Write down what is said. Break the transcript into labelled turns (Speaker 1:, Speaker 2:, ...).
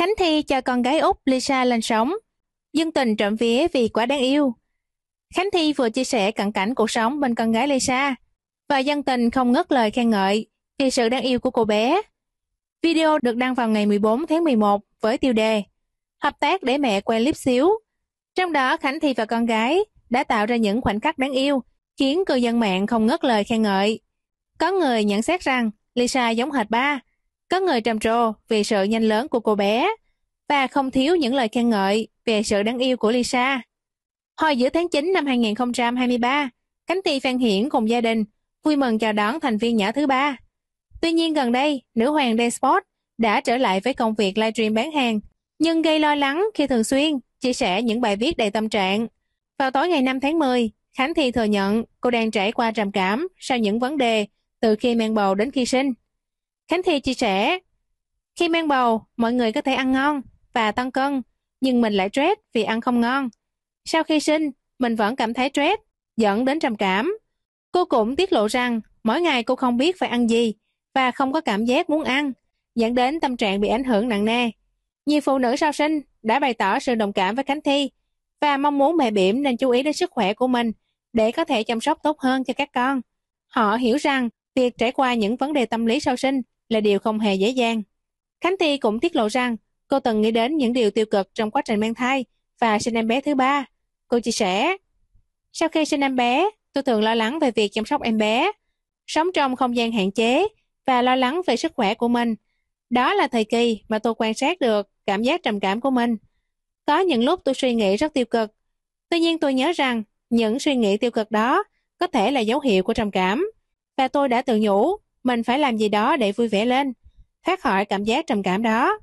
Speaker 1: Khánh Thi cho con gái Úc Lisa lên sóng. dân tình trộm vía vì quá đáng yêu. Khánh Thi vừa chia sẻ cận cảnh cuộc sống bên con gái Lisa và dân tình không ngớt lời khen ngợi vì sự đáng yêu của cô bé. Video được đăng vào ngày 14 tháng 11 với tiêu đề Hợp tác để mẹ quay clip xíu. Trong đó Khánh Thi và con gái đã tạo ra những khoảnh khắc đáng yêu khiến cư dân mạng không ngớt lời khen ngợi. Có người nhận xét rằng Lisa giống hệt ba, có người trầm trồ vì sự nhanh lớn của cô bé và không thiếu những lời khen ngợi về sự đáng yêu của Lisa. Hồi giữa tháng 9 năm 2023, Cánh Ti Phan Hiển cùng gia đình vui mừng chào đón thành viên nhỏ thứ ba. Tuy nhiên gần đây, nữ hoàng Desport đã trở lại với công việc livestream bán hàng, nhưng gây lo lắng khi thường xuyên chia sẻ những bài viết đầy tâm trạng. Vào tối ngày 5 tháng 10, Khánh Thi thừa nhận cô đang trải qua trầm cảm sau những vấn đề từ khi mang bầu đến khi sinh. Khánh Thi chia sẻ, khi mang bầu, mọi người có thể ăn ngon và tăng cân, nhưng mình lại stress vì ăn không ngon. Sau khi sinh, mình vẫn cảm thấy stress, dẫn đến trầm cảm. Cô cũng tiết lộ rằng mỗi ngày cô không biết phải ăn gì và không có cảm giác muốn ăn, dẫn đến tâm trạng bị ảnh hưởng nặng nề. Nhiều phụ nữ sau sinh đã bày tỏ sự đồng cảm với Khánh Thi và mong muốn mẹ bỉm nên chú ý đến sức khỏe của mình để có thể chăm sóc tốt hơn cho các con. Họ hiểu rằng việc trải qua những vấn đề tâm lý sau sinh là điều không hề dễ dàng. Khánh Thi cũng tiết lộ rằng cô từng nghĩ đến những điều tiêu cực trong quá trình mang thai và sinh em bé thứ ba. Cô chia sẻ, sau khi sinh em bé, tôi thường lo lắng về việc chăm sóc em bé, sống trong không gian hạn chế và lo lắng về sức khỏe của mình. Đó là thời kỳ mà tôi quan sát được cảm giác trầm cảm của mình. Có những lúc tôi suy nghĩ rất tiêu cực. Tuy nhiên tôi nhớ rằng những suy nghĩ tiêu cực đó có thể là dấu hiệu của trầm cảm. Và tôi đã tự nhủ mình phải làm gì đó để vui vẻ lên, thoát khỏi cảm giác trầm cảm đó.